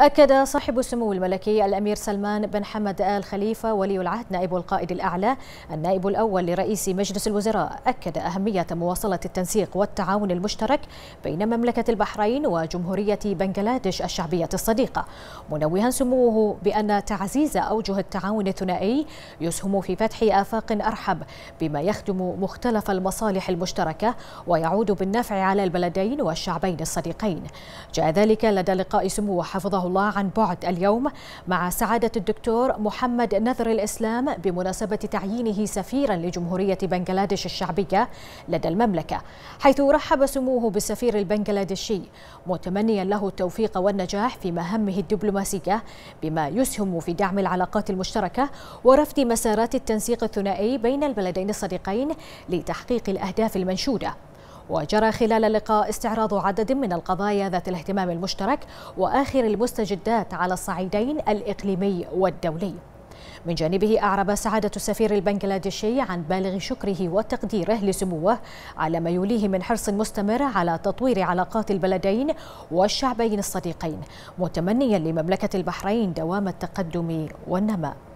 أكد صاحب السمو الملكي الأمير سلمان بن حمد آل خليفة ولي العهد نائب القائد الأعلى النائب الأول لرئيس مجلس الوزراء أكد أهمية مواصلة التنسيق والتعاون المشترك بين مملكة البحرين وجمهورية بنغلاديش الشعبية الصديقة منوها سموه بأن تعزيز أوجه التعاون الثنائي يسهم في فتح آفاق أرحب بما يخدم مختلف المصالح المشتركة ويعود بالنفع على البلدين والشعبين الصديقين جاء ذلك لدى لقاء سموه حفظه الله عن بعد اليوم مع سعادة الدكتور محمد نذر الإسلام بمناسبة تعيينه سفيرا لجمهورية بنغلاديش الشعبية لدى المملكة حيث رحب سموه بالسفير البنغلاديشي متمنيا له التوفيق والنجاح في مهامه الدبلوماسية بما يسهم في دعم العلاقات المشتركة ورفض مسارات التنسيق الثنائي بين البلدين الصديقين لتحقيق الأهداف المنشودة وجرى خلال اللقاء استعراض عدد من القضايا ذات الاهتمام المشترك وآخر المستجدات على الصعيدين الإقليمي والدولي من جانبه أعرب سعادة السفير البنغلاديشي عن بالغ شكره وتقديره لسموه على ما يوليه من حرص مستمر على تطوير علاقات البلدين والشعبين الصديقين متمنيا لمملكة البحرين دوام التقدم والنماء